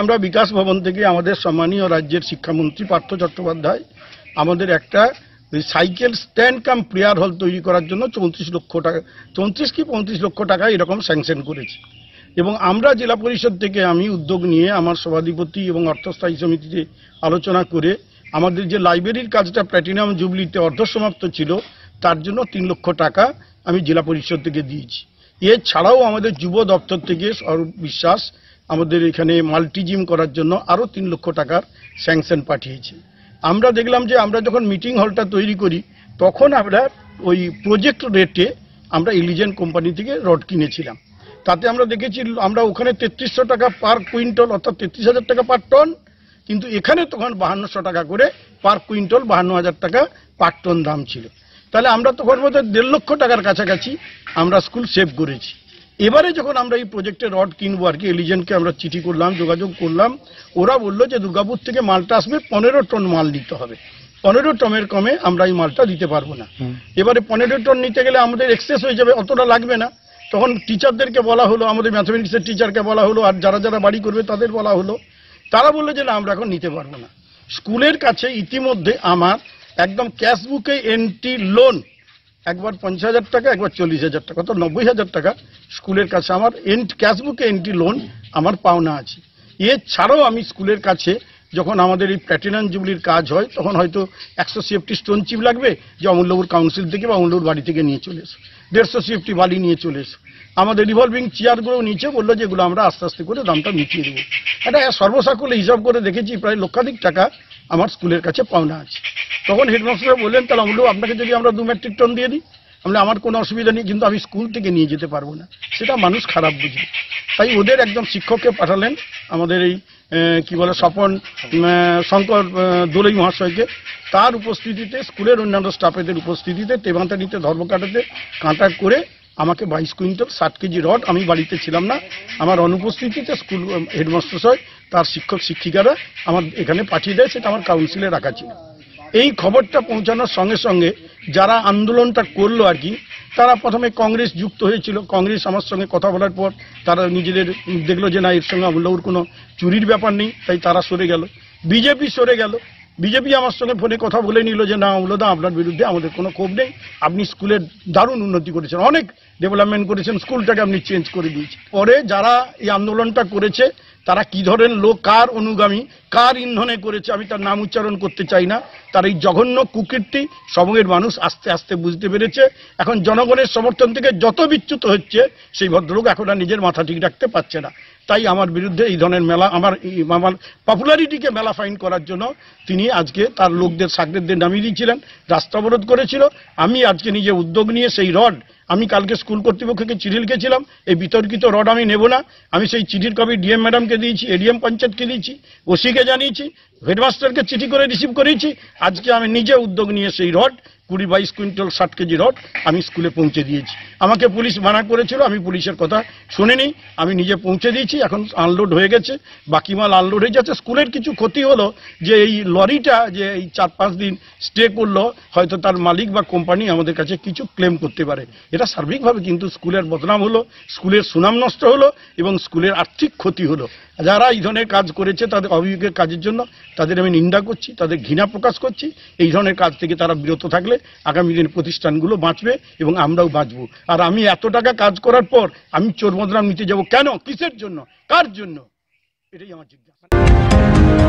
আমরা বিকাশ ভবন থেকে আমাদের সম্মানীয় রাজ্যের শিক্ষামন্ত্রী পার্থ চট্টোপাধ্যায় আমাদের একটা সাইকেল স্ট্যান্ড কাম প্রেয়ার হল তৈরি করার জন্য চৌত্রিশ লক্ষ টাকা চৌত্রিশ কি পঁয়ত্রিশ লক্ষ টাকা এরকম স্যাংশন করেছে এবং আমরা জেলা পরিষদ থেকে আমি উদ্যোগ নিয়ে আমার সভাধিপতি এবং অর্থস্থায়ী সমিতিতে আলোচনা করে আমাদের যে লাইব্রেরির কাজটা প্ল্যাটিনাম জুবলিতে অর্ধসমাপ্ত ছিল তার জন্য তিন লক্ষ টাকা আমি জেলা পরিষদ থেকে দিয়েছি এছাড়াও আমাদের যুব দপ্তর থেকে বিশ্বাস আমাদের এখানে মাল্টিজিম করার জন্য আরও তিন লক্ষ টাকার স্যাংশন পাঠিয়েছে আমরা দেখলাম যে আমরা যখন মিটিং হলটা তৈরি করি তখন আমরা ওই প্রজেক্ট রেটে আমরা ইলিজেন্ট কোম্পানি থেকে রড কিনেছিলাম তাতে আমরা দেখেছি আমরা ওখানে তেত্রিশশো টাকা পার কুইন্টল অর্থাৎ তেত্রিশ হাজার টাকা পার টন কিন্তু এখানে তখন বাহান্নশো টাকা করে পার কুইন্টল বাহান্ন হাজার টাকা পার টন দাম ছিল তাহলে আমরা তখন মধ্যে দেড় লক্ষ টাকার কাছাকাছি আমরা স্কুল সেভ করেছি এবারে যখন আমরা এই প্রজেক্টের রড কিনবো আর কি এলিজেন্টকে আমরা চিঠি করলাম যোগাযোগ করলাম ওরা বললো যে দুর্গাপুর থেকে মালটা আসবে পনেরো টন মাল দিতে হবে পনেরো টনের কমে আমরা এই মালটা দিতে পারবো না এবারে পনেরো টন নিতে গেলে আমাদের এক্সেস হয়ে যাবে অতটা লাগবে না তখন টিচারদেরকে বলা হলো আমাদের ম্যাথামেটিক্সের টিচারকে বলা হলো আর যারা যারা বাড়ি করবে তাদের বলা হলো তারা বললো যে না আমরা এখন নিতে পারবো না স্কুলের কাছে ইতিমধ্যে আমার একদম ক্যাশবুকে এন্ট্রি লোন একবার পঞ্চাশ হাজার টাকা একবার চল্লিশ হাজার টাকা তো নব্বই হাজার টাকা স্কুলের কাছে আমার এন্ট ক্যাশবুকে এন্ট্রি লোন আমার পাওনা আছে এছাড়াও আমি স্কুলের কাছে যখন আমাদের এই প্যাটিনান জুবলির কাজ হয় তখন হয়তো একশো সিএফটি স্টোন চিপ লাগবে যে অমূল্যবুর কাউন্সিল থেকে বা অমূল্যবুর বাড়ি থেকে নিয়ে চলে এসো দেড়শো সিএফটি বালি নিয়ে চলে এসো আমাদের রিভলভিং চেয়ারগুলো নিচে বললো যেগুলো আমরা আস্তে আস্তে করে দামটা মিটিয়ে দেবো এটা সর্বসাকুলে হিসাব করে দেখেছি প্রায় লক্ষাধিক টাকা আমার স্কুলের কাছে পাওনা আছে তখন হেডমাস্টার বললেন তাহলে আমলেও আপনাকে যদি আমরা দু মেট্রিক টন দিয়ে দিই আমরা আমার কোনো অসুবিধা নেই কিন্তু আমি স্কুল থেকে নিয়ে যেতে পারবো না সেটা মানুষ খারাপ বুঝবে তাই ওদের একজন শিক্ষককে পাঠালেন আমাদের এই কি বলে স্বপন শঙ্কর দোলই মহাশয়কে তার উপস্থিতিতে স্কুলের অন্যান্য স্টাফেদের উপস্থিতিতে তেবান্তানিতে ধর্মকাটাতে কাঁটা করে আমাকে বাইশ কুইন্টাল ষাট কেজি রড আমি বাড়িতে ছিলাম না আমার অনুপস্থিতিতে স্কুল হেডমাস্টার সহ তার শিক্ষক শিক্ষিকারা আমার এখানে পাঠিয়ে দেয় সেটা আমার কাউন্সিলে রাখা ছিল এই খবরটা পৌঁছানোর সঙ্গে সঙ্গে যারা আন্দোলনটা করলো আর কি তারা প্রথমে কংগ্রেস যুক্ত হয়েছিল কংগ্রেস আমার সঙ্গে কথা বলার পর তারা নিজেদের দেখলো যে না এর সঙ্গে আমলাউর কোনো চুরির ব্যাপার নেই তাই তারা সরে গেল বিজেপি সরে গেল বিজেপি আমার সঙ্গে ফোনে কথা বলে নিল যে না অমলদা আপনার বিরুদ্ধে আমাদের কোনো ক্ষোভ নেই আপনি স্কুলের দারুণ উন্নতি করেছেন অনেক ডেভেলপমেন্ট করেছেন স্কুলটাকে আপনি চেঞ্জ করে দিয়েছেন পরে যারা এই আন্দোলনটা করেছে তারা কি ধরেন লোক কার অনুগামী কার ইন্ধনে করেছে আমি তার নাম উচ্চারণ করতে চাই না তার এই জঘন্য কুকিরটি সময়ের মানুষ আস্তে আস্তে বুঝতে পেরেছে এখন জনগণের সমর্থন থেকে যত বিচ্যুত হচ্ছে সেই ভদ্রলোক এখন আর নিজের মাথা ঠিক রাখতে পারছে না তাই আমার বিরুদ্ধে এই ধরনের মেলা আমার আমার পপুলারিটিকে মেলা ফাইন করার জন্য তিনি আজকে তার লোকদের সাগরেদদের নামিয়ে দিয়েছিলেন রাস্তা অবরোধ করেছিল আমি আজকে নিজে উদ্যোগ নিয়ে সেই রড আমি কালকে স্কুল কর্তৃপক্ষকে চিঠি লিখেছিলাম এই বিতর্কিত রড আমি নেব না আমি সেই চিঠির কপি ডিএম ম্যাডামকে দিয়েছি এডিএম পঞ্চায়েতকে দিয়েছি ওসিকে जानी चाहिए হেডমাস্টারকে চিঠি করে রিসিভ করেছি আজকে আমি নিজে উদ্যোগ নিয়ে সেই রড কুড়ি বাইশ কুইন্টাল ষাট কেজি রড আমি স্কুলে পৌঁছে দিয়েছি আমাকে পুলিশ মানা করেছিল আমি পুলিশের কথা শুনিনি আমি নিজে পৌঁছে দিয়েছি এখন আনলোড হয়ে গেছে বাকি মাল আনলোড হয়ে যাচ্ছে স্কুলের কিছু ক্ষতি হলো যে এই লরিটা যে এই চার পাঁচ দিন স্টে করলো হয়তো তার মালিক বা কোম্পানি আমাদের কাছে কিছু ক্লেম করতে পারে এটা সার্বিকভাবে কিন্তু স্কুলের বদনাম হলো স্কুলের সুনাম নষ্ট হলো এবং স্কুলের আর্থিক ক্ষতি হলো যারা এই ধরনের কাজ করেছে তাদের অভিযোগের কাজের জন্য তাদের আমি নিন্দা করছি তাদের ঘৃণা প্রকাশ করছি এই ধরনের কাজ থেকে তারা বিরত থাকলে আগামী দিন প্রতিষ্ঠানগুলো বাঁচবে এবং আমরাও বাঁচব আর আমি এত টাকা কাজ করার পর আমি চোর নিতে যাব কেন কিসের জন্য কার জন্য এটাই আমার জিজ্ঞাসা